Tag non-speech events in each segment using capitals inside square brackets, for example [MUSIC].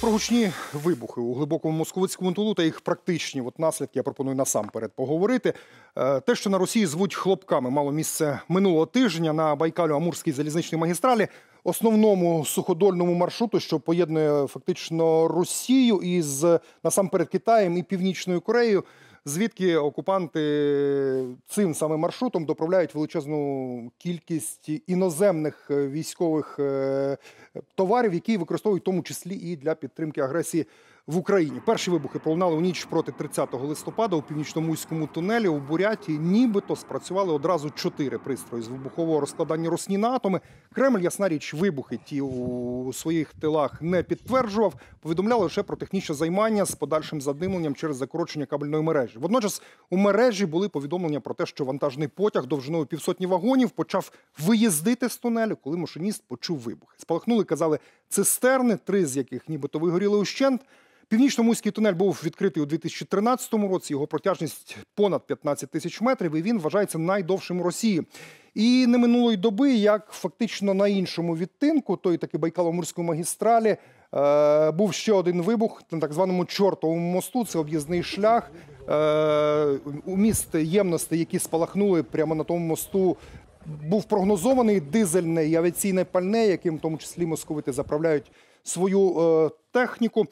Про гучні вибухи у глибокому московицькому тулу та їх практичні от наслідки я пропоную насамперед поговорити. Е, те, що на Росії звуть хлопками, мало місце минулого тижня на байкалю амурській залізничній магістралі, основному суходольному маршруту, що поєднує фактично Росію із насамперед Китаєм і Північною Кореєю звідки окупанти цим самим маршрутом доправляють величезну кількість іноземних е, військових е, товарів, які використовують в тому числі і для підтримки агресії в Україні. Перші вибухи пролунали у ніч проти 30 листопада у північномуському тунелі у Буряті. Нібито спрацювали одразу чотири пристрої з вибухового розкладання росні на атоми. Кремль, ясна річ, вибухи ті у своїх тилах не підтверджував. Повідомляли лише про технічне займання з подальшим задимленням через закорочення кабельної мережі мережі. Водночас у мережі були повідомлення про те, що вантажний потяг довжиною півсотні вагонів почав виїздити з тунелю, коли машиніст почув вибух. Спалахнули, казали, цистерни, три з яких нібито вигоріли ущент. Північно-муський тунель був відкритий у 2013 році. Його протяжність понад 15 тисяч метрів. І він вважається найдовшим у Росії. І не минулої доби, як фактично на іншому відтинку, той таки Байкало-Мурської магістралі. Е, був ще один вибух на так званому чортовому мосту. Це об'їзний шлях Е, у міст ємності, які спалахнули прямо на тому мосту. Був прогнозований дизельне і авіаційне пальне, яким в тому числі московити заправляють свою е, техніку.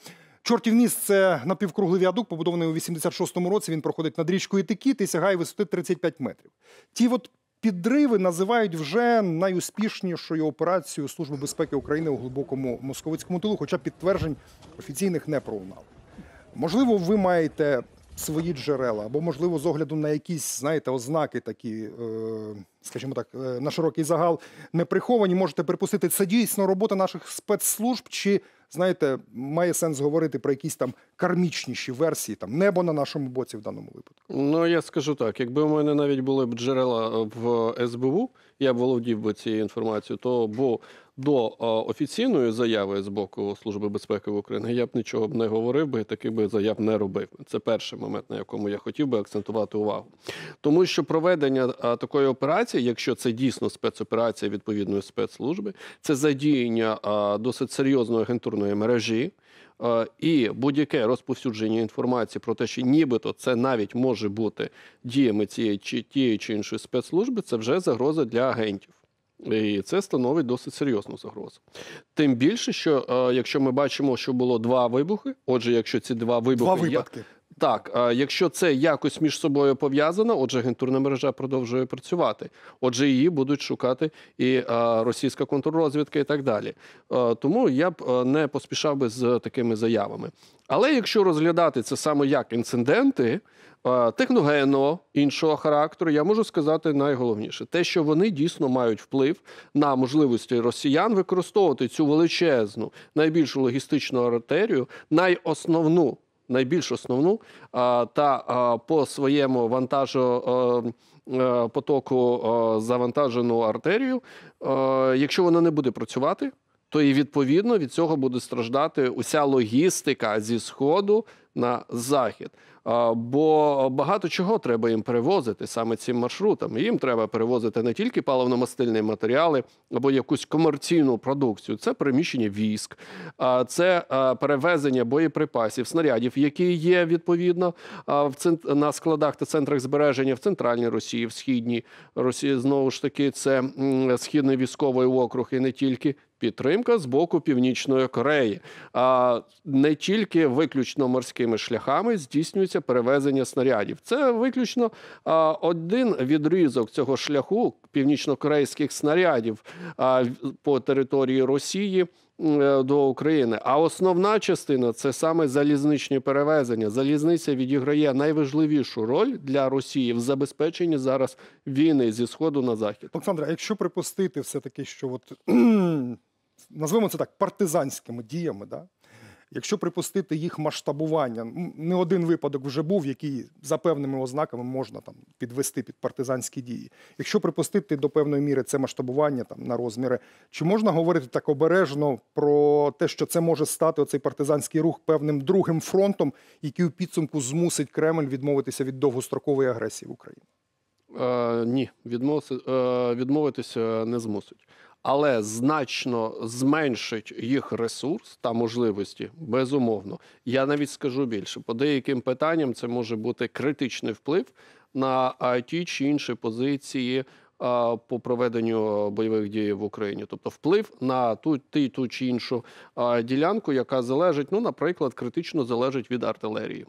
Чортів міст це напівкруглий віадук, побудований у 86-му році. Він проходить над річкою Текіт і сягає висоти 35 метрів. Ті от підриви називають вже найуспішнішою операцією Служби безпеки України у глибокому московицькому тилу, хоча підтверджень офіційних не пролунало. Можливо, ви маєте свої джерела, або, можливо, з огляду на якісь, знаєте, ознаки такі, е, скажімо так, е, на широкий загал не приховані, можете припустити, це дійсно робота наших спецслужб, чи знаєте, має сенс говорити про якісь там кармічніші версії, там небо на нашому боці в даному випадку? Ну я скажу так: якби у мене навіть були б джерела в СБУ, я б володів би цією інформацією, то бо до офіційної заяви з боку Служби безпеки України я б нічого б не говорив би, таких би заяв не робив. Це перший момент, на якому я хотів би акцентувати увагу, тому що проведення такої операції, якщо це дійсно спецоперація відповідної спецслужби, це задіяння досить серйозної агентурної мережі. І будь-яке розповсюдження інформації про те, що нібито це навіть може бути діями цієї чи тієї чи іншої спецслужби, це вже загроза для агентів. І це становить досить серйозну загрозу. Тим більше, що е, якщо ми бачимо, що було два вибухи, отже, якщо ці два вибухи два випадки. Так, е, якщо це якось між собою пов'язано, отже, агентурна мережа продовжує працювати. Отже, її будуть шукати і е, російська контррозвідка, і так далі. Е, тому я б не поспішав би з такими заявами. Але якщо розглядати це саме як інциденти техногенного іншого характеру, я можу сказати найголовніше, те, що вони дійсно мають вплив на можливості росіян використовувати цю величезну, найбільшу логістичну артерію, найосновну найбільш основну та по своєму вантажу. Потоку завантажену артерію, якщо вона не буде працювати, то і відповідно від цього буде страждати уся логістика зі сходу на захід. Бо багато чого треба їм перевозити саме цим маршрутом. Їм треба перевозити не тільки паливно-мастильні матеріали або якусь комерційну продукцію. Це приміщення військ, це перевезення боєприпасів, снарядів, які є відповідно на складах та центрах збереження в центральній Росії, в східній Росії знову ж таки це східний військовий округ і не тільки. Підтримка з боку північної Кореї, а не тільки виключно морським такими шляхами здійснюється перевезення снарядів. Це виключно один відрізок цього шляху північно-корейських снарядів по території Росії. Е, до України, а основна частина це саме залізничні перевезення. Залізниця відіграє найважливішу роль для Росії в забезпеченні зараз війни зі сходу на захід. Олександр, а якщо припустити, все таки, що от [CLEARS THROAT] назвемо це так партизанськими діями, да Якщо припустити їх масштабування, не один випадок вже був, який за певними ознаками можна там підвести під партизанські дії. Якщо припустити до певної міри це масштабування там на розміри, чи можна говорити так обережно про те, що це може стати оцей партизанський рух певним другим фронтом, який у підсумку змусить Кремль відмовитися від довгострокової агресії в Україні? Е, ні, е, відмовитися не змусить але значно зменшить їх ресурс та можливості, безумовно. Я навіть скажу більше, по деяким питанням це може бути критичний вплив на ті чи інші позиції. По проведенню бойових дій в Україні, тобто вплив на ту ту, ту чи іншу ділянку, яка залежить, ну наприклад, критично залежить від артилерії.